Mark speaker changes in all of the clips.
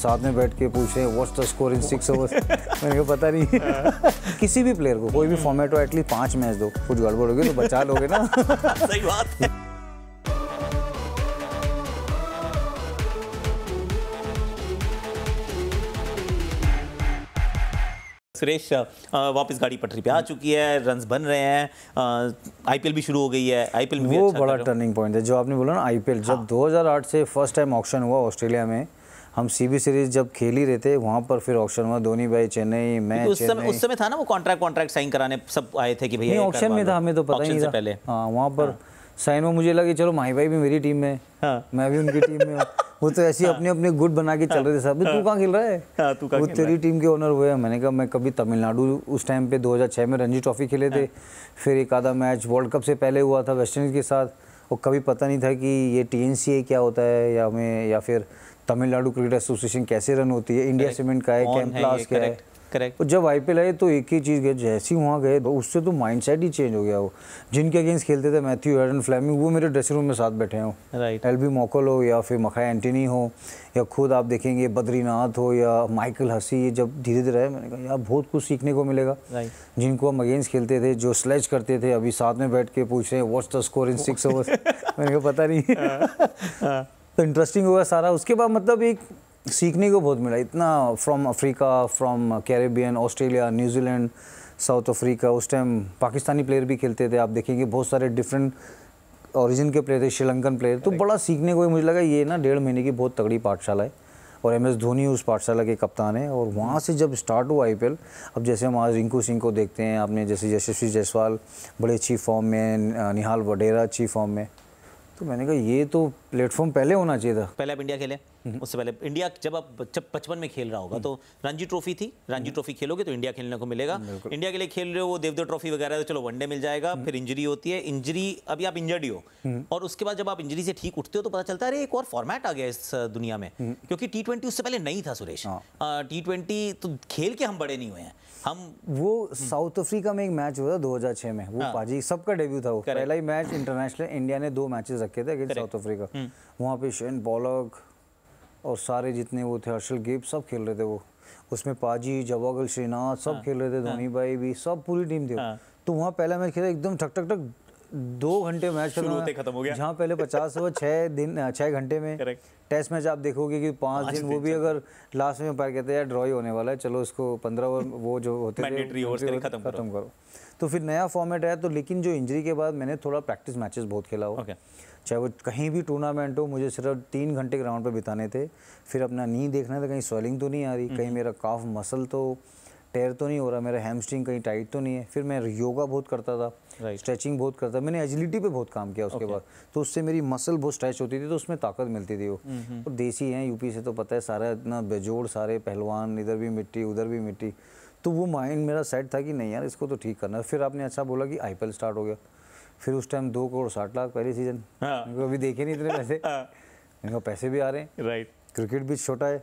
Speaker 1: साथ में बैठ के पूछ रहे हैं the score in six overs मेरे को पता नहीं किसी भी प्लेयर को कोई भी फॉर्मेट हो एटलीस्ट पांच मैच दो कुछ गड़बड़ होगी तो बचा लोगे ना
Speaker 2: सही बात है सुरेश वापस गाड़ी पटरी पे आ चुकी है रन बन रहे हैं आईपीएल भी शुरू हो गई है आईपीएल में वो अच्छा बड़ा
Speaker 1: टर्निंग पॉइंट है जो आपने बोला ना आईपीएल जब हाँ। 2008 से फर्स्ट टाइम ऑक्शन हुआ ऑस्ट्रेलिया में हम सीबी सीरीज जब खेल ही रहे थे वहाँ पर फिर ऑक्शन हुआ धोनी भाई चेन्नई मैं उस समय उस समय
Speaker 2: था ना वो कॉन्ट्रैक्ट कॉन्ट्रैक्ट साइन कराने सब आए थे कि भैया ऑक्शन में था हमें तो पता ही था पहले हाँ वहाँ
Speaker 1: पर साइन हाँ। में मुझे लगे चलो माही भाई भी मेरी टीम में हाँ। मैं भी उनकी टीम में हूँ वो तो ऐसे हाँ। अपने अपने गुट बना के चल रहे थे सब तू हाँ। कहाँ
Speaker 2: खेल रहा है हाँ, तू वो तेरी
Speaker 1: टीम के ओनर हुए मैंने कहा मैं कभी तमिलनाडु उस टाइम पे 2006 में रणजी ट्रॉफी खेले थे हाँ। फिर एक आधा मैच वर्ल्ड कप से पहले हुआ था वेस्टइंडीज के साथ वो कभी पता नहीं था कि ये टी क्या होता है या हमें या फिर तमिलनाडु क्रिकेट एसोसिएशन कैसे रन होती है इंडिया सीमेंट का है कैंप क्लास का है करेक्ट तो जब आई पी आए तो एक ही चीज़ गए जैसे ही वहाँ गए तो उससे तो माइंड सेट ही चेंज हो गया वो जिनके अगेंस्ट खेलते थे मैथ्यू एडन फ्लैमिंग वो मेरे ड्रेसिंग रूम में साथ बैठे हो राइट एल बी मोकल हो या फिर मखा एंटनी हो या खुद आप देखेंगे बद्रीनाथ हो या माइकल हसी ये जब धीरे धीरे मैंने कहा यार बहुत कुछ सीखने को मिलेगा right. जिनको हम अगेंस्ट खेलते थे जो स्लेज करते थे अभी साथ में बैठ के पूछ रहे हैं what's the score in six over मैंने कहा पता नहीं हाँ, हाँ। तो इंटरेस्टिंग हुआ सारा उसके बाद मतलब एक सीखने को बहुत मिला इतना from Africa from Caribbean Australia New Zealand South Africa उस टाइम पाकिस्तानी प्लेयर भी खेलते थे आप देखेंगे बहुत सारे डिफरेंट ओरिजिन के प्लेयर थे श्रीलंकन प्लेयर तो बड़ा सीखने को मुझे लगा ये ना डेढ़ महीने की बहुत तगड़ी पाठशाला है और एम एस धोनी उस पाठशाला के कप्तान है और वहाँ से जब स्टार्ट हुआ आई अब जैसे हम आज रिंकू सिंह को देखते हैं आपने जैसे यशस्वी जायसवाल बड़े अच्छी फॉर्म में निहाल वडेरा अच्छी फॉर्म में तो मैंने कहा ये तो प्लेटफॉर्म पहले होना चाहिए था
Speaker 2: पहले आप इंडिया खेले हम्म। उससे पहले इंडिया जब आप जब बचपन में खेल रहा होगा हम्म। तो रणजी ट्रॉफी थी रणजी हम्म। ट्रॉफी खेलोगे तो इंडिया खेलने को मिलेगा इंडिया के लिए खेल रहे हो वो देवदेव ट्रॉफी वगैरह तो चलो वनडे मिल जाएगा फिर इंजरी होती है इंजरी अभी आप इंजर्ड हो और उसके बाद जब आप इंजरी से ठीक उठते हो तो पता चलता है अरे एक और फॉर्मेट आ गया इस दुनिया में क्योंकि टी उससे पहले नहीं था सुरेश टी हाँ। तो खेल के हम बड़े नहीं हुए हैं हम
Speaker 1: वो साउथ अफ्रीका में एक मैच हुआ था दो में वो हाँ। पाजी सबका डेब्यू था वो पहला ही मैच इंटरनेशनल इंडिया ने दो मैचेस रखे थे अगेंस्ट साउथ अफ्रीका वहाँ पे शेन बॉलर और सारे जितने वो थे हर्षल गिप सब खेल रहे थे वो उसमें पाजी जवागल श्रीनाथ सब हाँ, खेल रहे थे हाँ। धोनी भाई भी सब पूरी टीम थी हाँ। तो वहाँ पहला मैच खेला एकदम ठक ठक ठक दो घंटे मैच खत्म हो गया जहाँ पहले पचास ओवर छः दिन छः घंटे में टेस्ट मैच आप देखोगे कि पाँच दिन वो भी अगर लास्ट में पैर कहते हैं ड्रॉ ही होने वाला है चलो इसको पंद्रह ओवर वो जो होते थे खत्म करो तो फिर नया फॉर्मेट आया तो लेकिन जो इंजरी के बाद मैंने थोड़ा प्रैक्टिस मैचेस बहुत खेला हुआ चाहे वो कहीं भी टूर्नामेंट हो मुझे सिर्फ तीन घंटे ग्राउंड पर बिताने थे फिर अपना नी देखना था कहीं स्वेलिंग तो नहीं आ रही कहीं हम्म। मेरा काफ मसल तो टेर तो नहीं हो रहा मेरा हैमस्ट्रिंग कहीं टाइट तो नहीं है फिर मैं योगा बहुत करता था स्ट्रेचिंग बहुत करता था मैंने एजिलिटी पे बहुत काम किया उसके बाद तो उससे मेरी मसल बहुत स्ट्रेच होती थी तो उसमें ताकत मिलती थी वो हम्म, हम्म। और तो देसी हैं यूपी से तो पता है सारा इतना बेजोड़ सारे पहलवान इधर भी मिट्टी उधर भी मिट्टी तो वो माइंड मेरा सेट था कि नहीं यार इसको तो ठीक करना फिर आपने अच्छा बोला कि आई स्टार्ट हो गया फिर उस टाइम दो करोड़ साठ लाख पहले सीजन हाँ। अभी देखे नहीं इतने पैसे इनका हाँ। पैसे भी आ रहे हैं राइट क्रिकेट भी छोटा है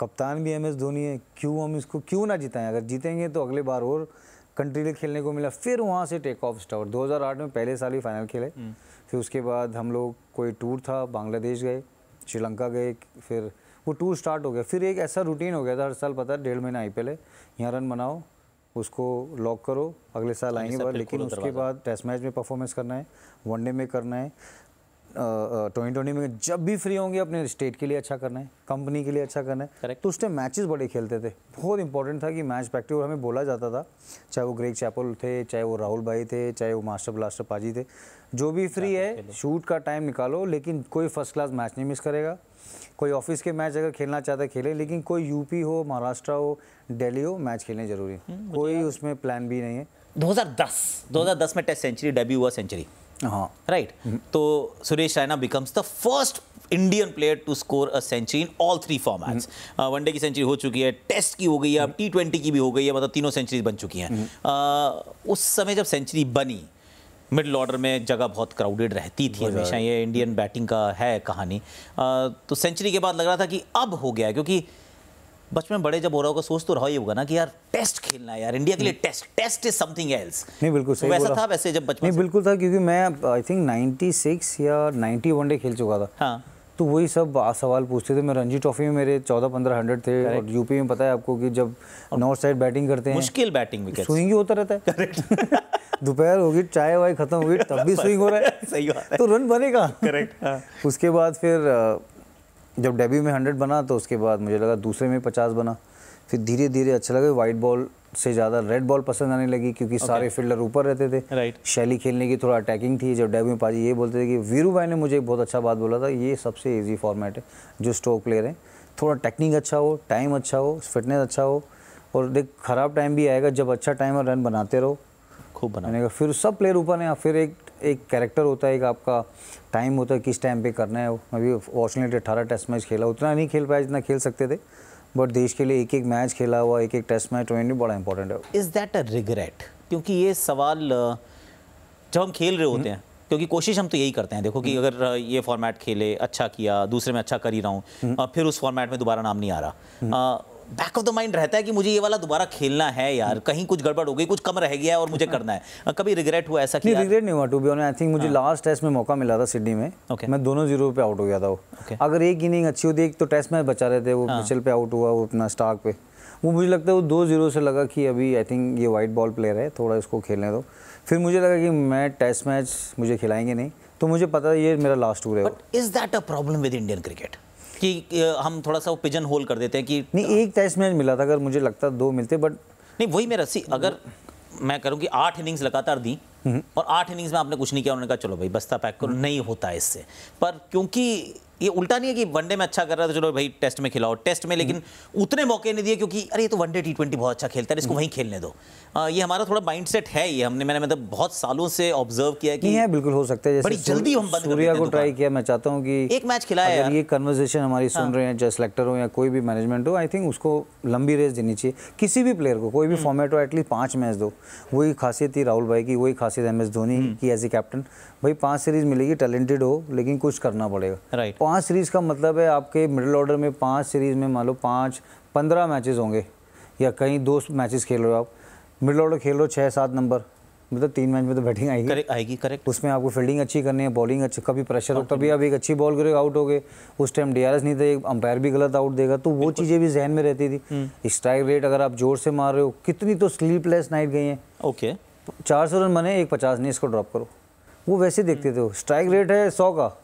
Speaker 1: कप्तान भी एम एस धोनी है क्यों हम इसको क्यों ना जिताएं अगर जीतेंगे तो अगले बार और कंट्री लिए खेलने को मिला फिर वहाँ से टेक ऑफ स्टार दो में पहले साल ही फाइनल खेले हम्म। फिर उसके बाद हम लोग कोई टूर था बांग्लादेश गए श्रीलंका गए फिर वो टूर स्टार्ट हो गया फिर एक ऐसा रूटीन हो गया था हर साल पता है डेढ़ महीना आई है यहाँ रन बनाओ उसको लॉक करो अगले साल तो आएंगे बार लेकिन उसके बाद टेस्ट मैच में परफॉर्मेंस करना है वनडे में करना है ट्वेंटी ट्वेंटी में जब भी फ्री होंगे अपने स्टेट के लिए अच्छा करना है कंपनी के लिए अच्छा करना है करेक्ट तो उस टाइम मैचेस बड़े खेलते थे बहुत इंपॉर्टेंट था कि मैच प्रैक्टिस और हमें बोला जाता था चाहे वो ग्रेक चैपल थे चाहे वो राहुल भाई थे चाहे वो मास्टर ब्लास्टर पाजी थे जो भी फ्री है शूट का टाइम निकालो लेकिन कोई फर्स्ट क्लास मैच नहीं मिस करेगा कोई ऑफिस के मैच अगर खेलना चाहता है खेले लेकिन कोई यूपी हो महाराष्ट्र हो दिल्ली हो मैच खेलने जरूरी हम्म, कोई उसमें प्लान भी नहीं है
Speaker 2: 2010 2010 में टेस्ट सेंचुरी डेब्यू हुआ सेंचुरी राइट तो Suresh Raina becomes the first Indian player to score a century in all three formats one day की सेंचुरी हो चुकी है टेस्ट की हो गई है अब टी ट्वेंटी की भी हो गई है मतलब तीनों सेंचुरी बन चुकी हैं उस समय जब सेंचुरी बनी मिडल ऑर्डर में जगह बहुत क्राउडेड रहती थी हमेशा ये इंडियन बैटिंग का है कहानी तो सेंचुरी के बाद लग रहा था कि अब हो गया क्योंकि बचपन में बड़े जब हो रहा होगा सोच तो रहा ही होगा ना कि यार टेस्ट खेलना है यार इंडिया के लिए hmm. Test test is something else
Speaker 1: नहीं बिल्कुल सही वैसा था वैसे जब बचपन नहीं बिल्कुल था क्योंकि मैं आई थिंक 96 या 90 वनडे खेल चुका था हाँ तो वही सब सवाल पूछते थे मैं रणजी ट्रॉफी में मेरे चौदह पंद्रह हंड्रेड थे और यूपी में पता है आपको कि जब नॉर्थ साइड बैटिंग करते हैं मुश्किल
Speaker 2: बैटिंग विकेट स्विंग ही होता
Speaker 1: रहता है करेक्ट दोपहर होगी चाय वाय खत्म होगी तब भी स्विंग हो रहा है सही बात है तो रन बनेगा करेक्ट हाँ। उसके बाद फिर जब डेब्यू में हंड्रेड बना तो उसके बाद मुझे लगा दूसरे में पचास बना फिर धीरे धीरे अच्छा लगा वाइट बॉल से ज़्यादा रेड बॉल पसंद आने लगी क्योंकि okay. सारे फील्डर ऊपर रहते थे right. शैली खेलने की थोड़ा अटैकिंग थी जब डेब्यू में पाजी ये बोलते थे कि वीरू भाई ने मुझे एक बहुत अच्छा बात बोला था ये सबसे ईजी फॉर्मेट है जो स्ट्रोक प्लेयर हैं थोड़ा टेक्निक अच्छा हो टाइम अच्छा हो फिटनेस अच्छा हो और देख खराब टाइम भी आएगा जब अच्छा टाइम और रन बनाते रहो खूब बनाने का फिर सब प्लेयर ऊपर हैं फिर एक एक कैरेक्टर होता है एक आपका टाइम होता है किस टाइम पे करना है मैं भी फॉर्चुनेटली अठारह टेस्ट मैच खेला उतना नहीं खेल पाया जितना खेल सकते थे बट देश के लिए एक एक मैच खेला हुआ एक एक टेस्ट मैच ट्वेंटी बड़ा इंपॉर्टेंट है
Speaker 2: इज़ दैट अ रिग्रेट क्योंकि ये सवाल जब हम खेल रहे होते हम्म। हैं क्योंकि कोशिश हम तो यही करते हैं देखो कि हम्म। अगर ये फॉर्मेट खेले अच्छा किया दूसरे में अच्छा कर ही रहा हूँ हम्म। फिर उस फॉर्मेट में दोबारा नाम नहीं आ रहा बैक ऑफ द माइंड रहता है कि मुझे ये वाला दोबारा खेलना है यार हम्म। कहीं कुछ गड़बड़ हो गई कुछ कम रह गया और मुझे करना है कभी रिग्रेट हुआ ऐसा नहीं रिग्रेट
Speaker 1: नहीं हुआ to be on I think मुझे लास्ट हाँ। टेस्ट में मौका मिला था सिडनी में मैं दोनों जीरो पे आउट हो गया था वो अगर एक इनिंग अच्छी होती एक तो टेस्ट मैच बचा रहे थे वो मिचल हाँ। पे आउट हुआ वो अपना स्टार्क पे वो मुझे लगता है वो दो जीरो से लगा कि अभी आई थिंक ये वाइट बॉल प्लेयर है थोड़ा इसको खेलने दो फिर मुझे लगा कि मैं टेस्ट मैच मुझे खिलाएंगे नहीं तो मुझे पता है ये मेरा लास्ट टूर है is that a problem with Indian cricket
Speaker 2: कि हम थोड़ा सा वो पिजन होल कर देते हैं कि
Speaker 1: नहीं एक टेस्ट मैच मिला था अगर मुझे लगता दो मिलते बट
Speaker 2: नहीं वही मेरा सी अगर मैं करूँ कि आठ इनिंग्स लगातार दी हम्म। और आठ इनिंग्स में आपने कुछ नहीं किया उन्होंने कहा चलो भाई बस्ता पैक करो हम्म। नहीं होता इससे पर क्योंकि ये उल्टा नहीं है कि वनडे में अच्छा कर रहा था तो चलो भाई टेस्ट में खिलाओ टेस्ट में लेकिन हम्म। उतने मौके नहीं दिए क्योंकि अरे ये तो वनडे टी ट्वेंटी बहुत अच्छा खेलता है इसको हम्म। वहीं खेलने दो आ, ये हमारा थोड़ा माइंड सेट है ये हमने मैंने मतलब बहुत सालों से ऑब्जर्व किया कि है
Speaker 1: बिल्कुल हो सकता है बड़ी जल्दी हम बंद सूर्या को ट्राई तो किया मैं चाहता हूँ कि एक मैच खिलाया ये कन्वर्जेशन हमारी सुन हाँ। रहे हैं चाहे सेलेक्टर हो या कोई भी मैनेजमेंट हो आई थिंक उसको लंबी रेस देनी चाहिए किसी भी प्लेयर को कोई भी फॉर्मेट हम्म। हो एटलीस्ट पाँच मैच दो वही खासियत थी राहुल भाई की वही खासियत एम एस धोनी की एज ए कैप्टन भाई पाँच सीरीज मिलेगी टैलेंटेड हो लेकिन कुछ करना पड़ेगा राइट पांच सीरीज़ का मतलब है आपके मिडिल ऑर्डर में पांच सीरीज़ में मान लो पाँच पंद्रह मैचेस होंगे या कहीं दो मैचेस खेल रहे हो आप मिडिल ऑर्डर खेल रहे हो छः सात नंबर मतलब तीन मैच में तो बैटिंग आएगी करेक्ट आएगी करेक्ट उसमें आपको फील्डिंग अच्छी करनी है बॉलिंग अच्छी कभी प्रेशर हो तभी आप एक अच्छी बॉल करोगे आउट हो गए उस टाइम डी नहीं था अंपायर भी गलत आउट देगा तो वो चीज़ें भी जहन में रहती थी स्ट्राइक हम्म। रेट अगर आप जोर से मार रहे हो कितनी तो स्लीपलेस नाइट गई है ओके चार सौ रन बने एक पचास नहीं इसको ड्रॉप करो वो वैसे देखते हम्म। थे स्ट्राइक रेट है सौ का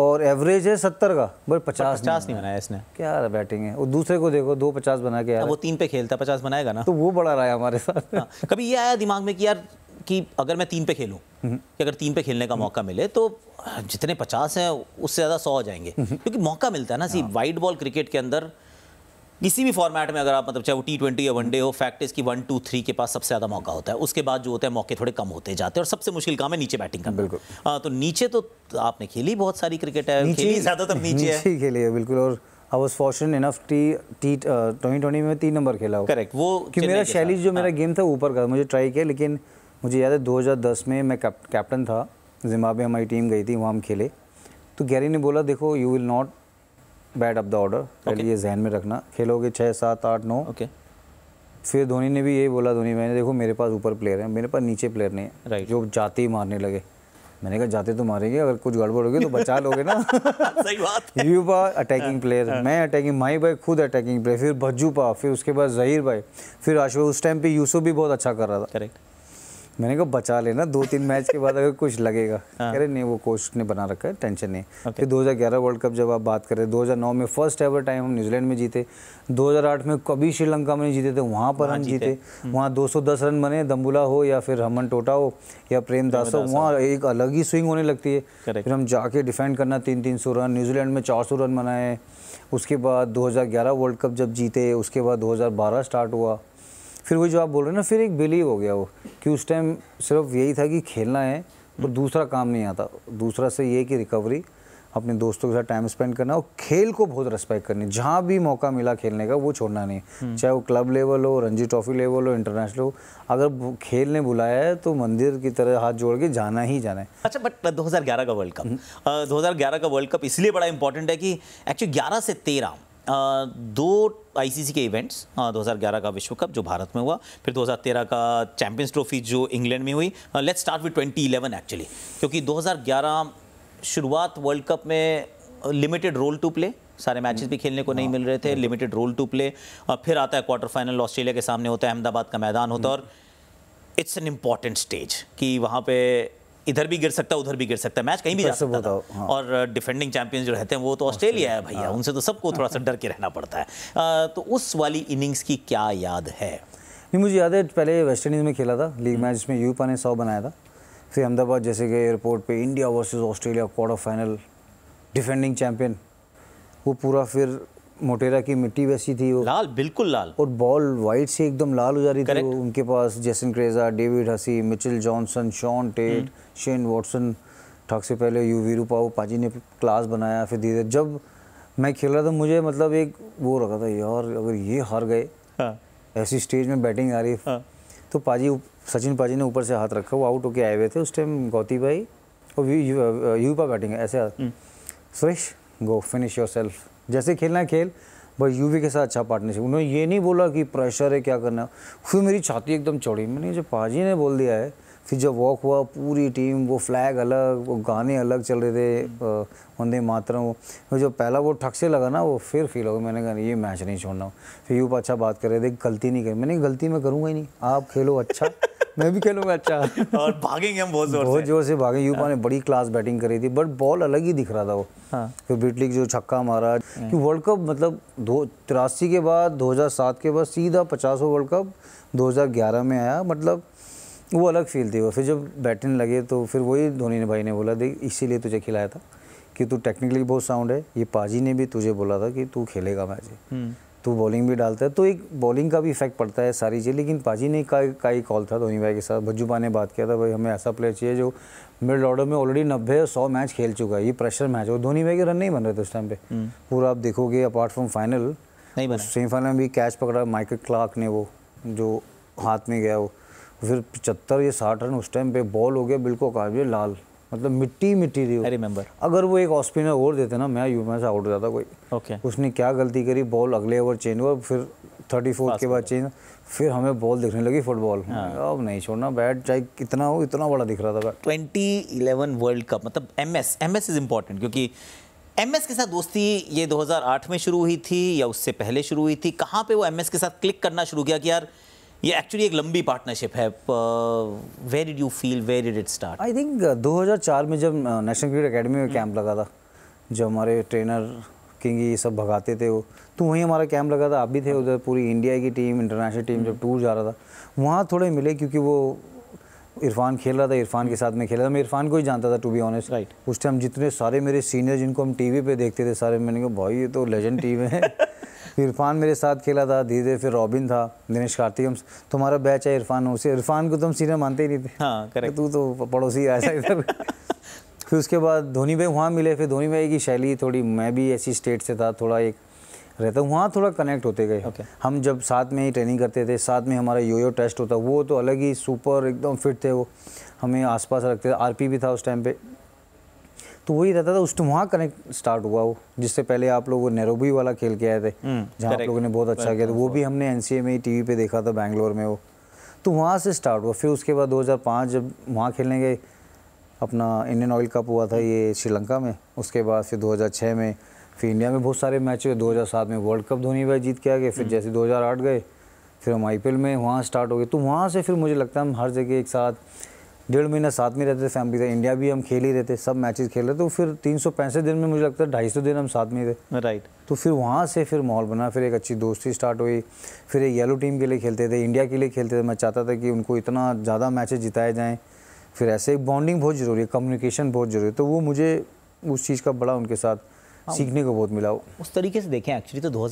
Speaker 1: और एवरेज है सत्तर का बट पचास पचास नहीं
Speaker 2: बनाया इसने क्या बैटिंग है और दूसरे को देखो दो पचास बना के यार वो तीन पे खेलता पचास बनाएगा ना तो वो बड़ा रहा है हमारे साथ हाँ। कभी ये आया दिमाग में कि यार कि अगर मैं तीन पे खेलूं हम्म। कि अगर तीन पे खेलने का हम्म। मौका मिले तो जितने पचास हैं उससे ज़्यादा सौ हो जाएंगे हम्म। क्योंकि मौका मिलता है ना सी वाइड बॉल क्रिकेट के अंदर किसी भी फॉर्मेट में अगर आप मतलब चाहे वो टी ट्वेंटी या वनडे हो फैक्ट इसकी वन टू थ्री के पास सबसे ज़्यादा मौका होता है उसके बाद जो होता है मौके थोड़े कम होते जाते हैं और सबसे मुश्किल काम है नीचे बैटिंग का बिल्कुल आ, तो नीचे तो आपने खेली बहुत सारी क्रिकेट है खेली ज़्यादातर नीचे, नीचे
Speaker 1: है खेली है बिल्कुल और I was fortune enough T T twenty twenty में तीन नंबर खेला करेक्ट वो क्योंकि मेरा शैली जो मेरा गेम हाँ। था ऊपर का मुझे ट्राई किया लेकिन मुझे याद है दो में मैं कैप्टन था जिम्बाबे हमारी टीम गई थी वहाँ हम खेले तो गैरी ने बोला देखो you will not bat up the order पहले ये जहन में रखना खेलोगे छः सात आठ नौ ओके फिर धोनी ने भी यही बोला धोनी मैंने देखो मेरे पास ऊपर प्लेयर है मेरे पास नीचे प्लेयर नहीं है right. जो जाते ही मारने लगे मैंने कहा जाते तो मारेंगे अगर कुछ गड़बड़ होगी तो बचा लोगे ना सही बात यू पा अटैकिंग प्लेयर मैं अटैकिंग माई भाई खुद अटैकिंग प्लेयर फिर भज्जू पा फिर उसके बाद जहीर भाई फिर आशु उस टाइम पे यूसुफ भी बहुत अच्छा कर रहा था करेक्ट मैंने कहा बचा लेना दो तीन मैच के बाद अगर कुछ लगेगा हाँ। कह रहे नहीं वो कोच ने बना रखा है टेंशन नहीं okay. फिर 2011 वर्ल्ड कप जब आप बात करें 2009 में फर्स्ट एवर टाइम हम न्यूजीलैंड में जीते 2008 में कभी श्रीलंका में नहीं जीते थे वहाँ पर हम जीते, हम्म। दो वहाँ 210 रन बने दम्बुला हो या फिर हमन टोटा हो या प्रेम दास हो वहाँ एक अलग ही स्विंग होने लगती है फिर हम जाके डिफेंड करना तीन तीन सौ रन न्यूजीलैंड में चार सौ रन बनाए उसके बाद दो वर्ल्ड कप जब जीते उसके बाद दो स्टार्ट हुआ फिर वही जो आप बोल रहे हैं ना फिर एक बिलीव हो गया वो कि उस टाइम सिर्फ यही था कि खेलना है और हम्म। दूसरा काम नहीं आता दूसरा से ये कि रिकवरी अपने दोस्तों के साथ टाइम स्पेंड करना और खेल को बहुत रिस्पेक्ट करनी जहाँ भी मौका मिला खेलने का वो छोड़ना नहीं हम्म। चाहे वो क्लब लेवल हो रणजी ट्रॉफी लेवल हो इंटरनेशनल हो अगर खेल ने बुलाया है तो मंदिर की तरह हाथ जोड़ के जाना ही जाना है
Speaker 2: अच्छा बट 2011 का वर्ल्ड कप 2011 का वर्ल्ड कप इसलिए बड़ा इंपॉर्टेंट है कि एक्चुअली ग्यारह से तेरह दो आईसीसी के इवेंट्स 2011 का विश्व कप जो भारत में हुआ फिर 2013 का चैंपियंस ट्रॉफी जो इंग्लैंड में हुई लेट्स स्टार्ट विद 2011 एक्चुअली क्योंकि 2011 शुरुआत वर्ल्ड कप में लिमिटेड रोल टू प्ले सारे मैचेस भी खेलने को नहीं मिल रहे थे लिमिटेड रोल टू प्ले फिर आता है क्वार्टर फाइनल ऑस्ट्रेलिया के सामने होता है अहमदाबाद का मैदान होता है और इट्स एन इम्पॉर्टेंट स्टेज कि वहाँ पे इधर भी गिर सकता उधर भी गिर सकता है मैच कहीं भी जा सकता था तो, हाँ। और डिफेंडिंग चैंपियंस जो रहते हैं वो तो ऑस्ट्रेलिया है भैया हाँ। उनसे तो सबको थोड़ा सा डर के रहना पड़ता है आ, तो उस वाली इनिंग्स की क्या याद है नहीं मुझे याद है
Speaker 1: पहले वेस्ट इंडीज़ में खेला था लीग मैच में यूपा ने सौ बनाया था फिर अहमदाबाद जैसे कि एयरपोर्ट पर India versus Australia quarter final defending champion वो पूरा फिर मोटेरा की मिट्टी वैसी थी वो लाल बिल्कुल लाल और बॉल वाइट से एकदम लाल हो जा रही थी उनके पास Jason Krejza David Hussey Mitchell Johnson Shaun Tait hmm. Shane Watson ठक से पहले यू वीरू पाओ पाजी ने क्लास बनाया फिर धीरे जब मैं खेल रहा था मुझे मतलब एक वो रखा था यार अगर ये हार गए हाँ। ऐसी स्टेज में बैटिंग आ रही हाँ। तो पाजी सचिन पाजी ने ऊपर से हाथ रखा वो आउट होके आए हुए थे उस टाइम गौती भाई और यू यूपा बैटिंग ऐसे Suresh hmm. Go finish yourself जैसे खेलना है खेल भाई यूवी के साथ अच्छा पार्टनरशिप उन्होंने ये नहीं बोला कि प्रेशर है क्या करना फिर मेरी छाती एकदम चौड़ी मैंने जो पाजी ने बोल दिया है फिर जब वॉक हुआ पूरी टीम वो फ्लैग अलग वो गाने अलग चल रहे थे वंदे मातरम वो जो पहला वो ठक से लगा ना वो फिर फील हो गया मैंने कहा ये मैच नहीं छोड़ना फिर यूप अच्छा बात कर रहे थे गलती नहीं करी मैंने गलती मैं करूँगा ही नहीं आप खेलो अच्छा मैं भी खेलूंगा अच्छा
Speaker 2: और भागेंगे हम बहुत जोर बहुत
Speaker 1: जोर से भागे यूपा ने बड़ी क्लास बैटिंग करी थी बट बॉल अलग ही दिख रहा था वो हाँ। फिर बिटली जो छक्का मारा हम्म। कि वर्ल्ड कप मतलब दो तिरासी के बाद 2007 के बाद सीधा पचासवा वर्ल्ड कप 2011 में आया मतलब वो अलग फील थी वो फिर जब बैटिंग लगे तो फिर वही धोनी ने भाई ने बोला देख इसीलिए तुझे खिलाया था कि तू टेक्निकली बहुत साउंड है ये पाजी ने भी तुझे बोला था कि तू खेलेगा मैच हम्म। तू बॉलिंग भी डालता है तो एक बॉलिंग का भी इफेक्ट पड़ता है सारी चीज़ लेकिन पाजी ने का, का ही कॉल था धोनी भाई के साथ भज्जू भाई ने बात किया था भाई हमें ऐसा प्लेयर चाहिए जो मिडल ऑर्डर में ऑलरेडी नब्बे और सौ मैच खेल चुका है ये प्रेशर मैच और धोनी भाई के रन नहीं बन रहे थे उस टाइम पे हम्म। पूरा आप देखोगे अपार्ट फ्रॉम फाइनल नहीं बस सेमीफाइनल में भी कैच पकड़ा माइकल क्लार्क ने वो जो हाथ में गया वो फिर पचहत्तर या साठ रन उस टाइम पे बॉल हो गया बिल्कुल काबिल लाल मतलब मिट्टी मिट्टी थी रिमेम्बर अगर वो एक ऑस्पिनर और देते ना मैं यूमे से आउट हो जाता कोई ओके okay. उसने क्या गलती करी बॉल अगले ओवर चेंज हुआ फिर थर्टी फोर के बाद चेंज फिर हमें बॉल दिखने लगी
Speaker 2: फुटबॉल हाँ। अब नहीं छोड़ना बैट चाहे कितना हो इतना बड़ा दिख रहा था ट्वेंटी इलेवन वर्ल्ड कप मतलब M S M S is important क्योंकि एम एस के साथ दोस्ती ये 2008 में शुरू हुई थी या उससे पहले शुरू हुई थी कहाँ पे वो एम एस के साथ क्लिक करना शुरू किया कि यार ये एक्चुअली एक लंबी पार्टनरशिप है where did you feel where did it start
Speaker 1: I think 2004 में जब नेशनल क्रिकेट एकेडमी में कैंप लगा था जो हमारे ट्रेनर किंग ये सब भगाते थे वो तो वहीं हमारा कैंप लगा था आप भी थे उधर पूरी इंडिया की टीम इंटरनेशनल टीम जब टूर जा रहा था वहाँ थोड़े मिले क्योंकि वो इरफान खेल रहा था इरफान के साथ में खेला था मैं इरफान को ही जानता था टू बी ऑनेस्ट राइट उस टाइम जितने सारे मेरे सीनियर जिनको हम टीवी पे देखते थे सारे मैंने कहा भाई ये तो लेजेंड टीम है फिर इरफान मेरे साथ खेला था धीरे धीरे फिर रॉबिन था दिनेश कार्तिक हम तुम्हारा बैच है इरफान उसे इरफान को तुम तो सीनियर मानते ही नहीं थे हाँ तू तो पड़ोसी ऐसा इधर फिर उसके बाद धोनी भाई वहाँ मिले फिर धोनी भाई की शैली थोड़ी मैं भी ऐसी स्टेट से था थोड़ा एक रहता हूँ वहाँ थोड़ा कनेक्ट होते गए okay. हम जब साथ में ही ट्रेनिंग करते थे साथ में हमारा यो टेस्ट होता वो तो अलग ही सुपर एकदम फिट थे वो हमें आसपास रखते थे आरपी भी था उस टाइम पे तो वही रहता था उस टाइम वहाँ कनेक्ट स्टार्ट हुआ वो जिससे पहले आप लोग नेरोबी वाला खेल के आए थे हम्म, जहाँ आप लोगों ने बहुत अच्छा किया था वो भी हमने एन सी में टी पे देखा था बैंगलोर में वो तो वहाँ से स्टार्ट हुआ फिर उसके बाद 2005 जब वहाँ खेलने गए अपना इंडियन ऑयल कप हुआ था ये श्रीलंका में उसके बाद फिर 2006 में फिर इंडिया में बहुत सारे मैच हुए 2007 में वर्ल्ड कप धोनी भाई जीत के आ गए फिर हम्म। जैसे 2008 गए फिर हम आई में वहाँ स्टार्ट हो गए तो वहाँ से फिर मुझे लगता है हम हर जगह एक साथ डेढ़ महीना साथ में रहते थे फैमिली से इंडिया भी हम खेल ही रहते सब मैचेस खेल रहे थे तो फिर तीन सौ पैंसठ दिन में मुझे लगता है ढाई सौ दिन हम साथ में थे राइट right. तो फिर वहाँ से फिर माहौल बना फिर एक अच्छी दोस्ती स्टार्ट हुई फिर एक येलो टीम के लिए खेलते थे इंडिया के लिए खेलते थे मैं चाहता था कि उनको इतना ज़्यादा मैचेज जिताए जाएँ फिर ऐसे एक बॉन्डिंग बहुत ज़रूरी है कम्युनिकेशन बहुत
Speaker 2: ज़रूरी है तो वो मुझे उस चीज़ का बड़ा उनके साथ हाँ, सीखने को बहुत मिला उस तरीके से देखें एक्चुअली तो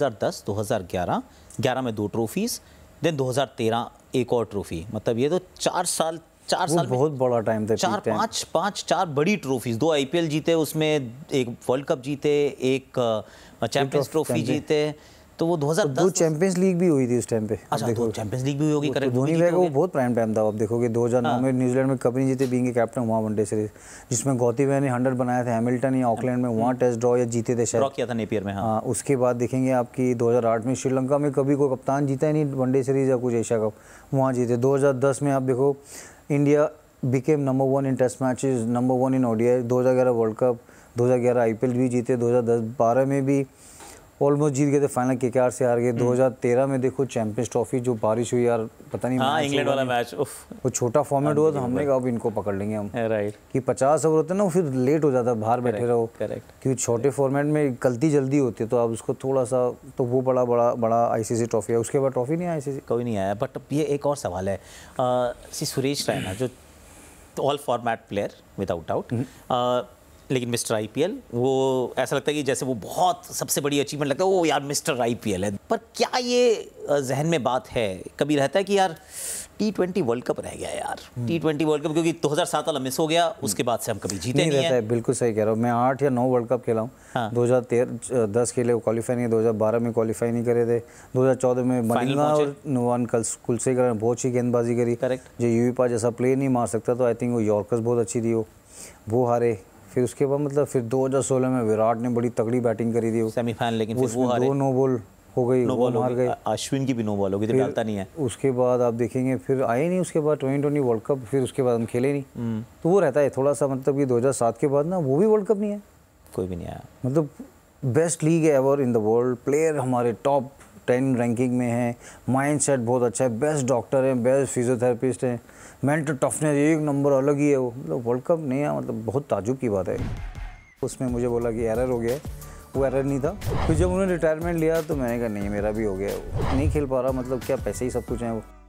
Speaker 2: हज़ार ग्यारह ग्यारह में दो ट्रॉफीज़ देन 2013 एक और ट्रॉफी मतलब ये तो चार साल चार साल बहुत बड़ा टाइम था चार पाँच पाँच चार बड़ी ट्रॉफीज दो आई जीते उसमें एक वर्ल्ड कप जीते एक चैंपियंस ट्रॉफी जीते तो वो 2010 तो दो
Speaker 1: चैंपियंस लीग भी हुई थी उस टाइम पे अच्छा दो चैंपियंस लीग भी हुई होगी करेक्ट धोनी का वो बहुत प्राइम टाइम था आप देखोगे 2009 में न्यूजीलैंड में कभी नहीं जीते बींगे कैप्टन हुआ वनडे सीरीज जिसमें गौती ने हंड्रेड बनाया था हैमिल्टन या ऑकलैंड में वहाँ टेस्ट हम्म। ड्रॉ या जीते थे शायद
Speaker 2: किया था नेपियर में हाँ।, हाँ
Speaker 1: उसके बाद देखेंगे आपकी 2008 में श्रीलंका में कभी कोई कप्तान जीता ही नहीं वनडे सीरीज या कुछ एशिया कप वहाँ जीते 2010 में आप देखो India became number one in test matches number one in ODI 2011 world cup 2011 IPL भी जीते 2010 12 में भी ऑलमोस्ट जीत गए थे फाइनल के आर से हार गए 2013 हम्म। में देखो चैंपियंस ट्रॉफी जो बारिश हुई यार पता नहीं हाँ, इंग्लैंड वाला मैच वो छोटा फॉर्मेट हुआ तो हाँ, हमने कहा अब इनको पकड़ लेंगे हम राइट कि 50 ओवर होते ना फिर लेट हो जाता बाहर बैठे रहो करेक्ट क्योंकि छोटे फॉर्मेट में गलती जल्दी होती है तो अब उसको थोड़ा सा तो वो बड़ा बड़ा बड़ा आईसीसी ट्रॉफी है उसके बाद ट्रॉफी नहीं आई सी कोई नहीं आया बट ये एक और सवाल है
Speaker 2: सी सुरेश रैना जो all format player without doubt लेकिन मिस्टर आईपीएल वो ऐसा लगता है कि जैसे वो बहुत सबसे बड़ी अचीवमेंट लगता है वो यार मिस्टर आईपीएल है पर क्या ये जहन में बात है कभी रहता है कि यार टी ट्वेंटी वर्ल्ड कप रह गया यार टी ट्वेंटी वर्ल्ड कप क्योंकि 2007 वाला मिस हो गया उसके बाद से हम कभी जीते नहीं, नहीं रहता है
Speaker 1: बिल्कुल सही कह रहा हूँ मैं आठ या नौ वर्ल्ड कप खेला हूँ हाँ। दो हज़ार तेरह दस खेले क्वालिफाई नहीं दो हज़ार बारह में क्वालिफाई नहीं करे थे दो हज़ार चौदह में मलिंगा और नुवान कल कुलसेकर ने बहुत अच्छी गेंदबाजी करी करेक्ट जो यूपा जैसा प्लेयर नहीं मार सकता तो आई थिंक वो यॉर्कर्स बहुत अच्छी थी वो वो हारे फिर उसके बाद मतलब फिर 2016 में विराट ने बड़ी तगड़ी बैटिंग करी थी सेमीफाइनल लेकिन फिर वो हारे दो नो बॉल हो गई नो बॉल हार गए
Speaker 2: अश्विन की भी नो बॉल हो गई थी तो डालता नहीं है
Speaker 1: उसके बाद आप देखेंगे फिर आए नहीं उसके बाद ट्वेंटी ट्वेंटी वर्ल्ड कप फिर उसके बाद हम खेले नहीं हम्म। तो वो रहता है थोड़ा सा मतलब कि 2007 के बाद ना वो भी वर्ल्ड कप नहीं है कोई भी नहीं आया मतलब बेस्ट लीग है ever in the world player हमारे टॉप टेन रैंकिंग में है माइंड सेट बहुत अच्छा है बेस्ट डॉक्टर हैं बेस्ट फिजियोथेरेपिस्ट हैं मेंटल टफनेस एक नंबर अलग ही है वो मतलब वर्ल्ड कप नहीं है मतलब बहुत ताजुब की बात है उसमें मुझे बोला कि एरर हो गया है वो एरर नहीं था फिर जब उन्होंने रिटायरमेंट लिया तो मैंने कहा नहीं मेरा भी हो गया वो नहीं खेल पा रहा मतलब क्या पैसे ही सब कुछ हैं वो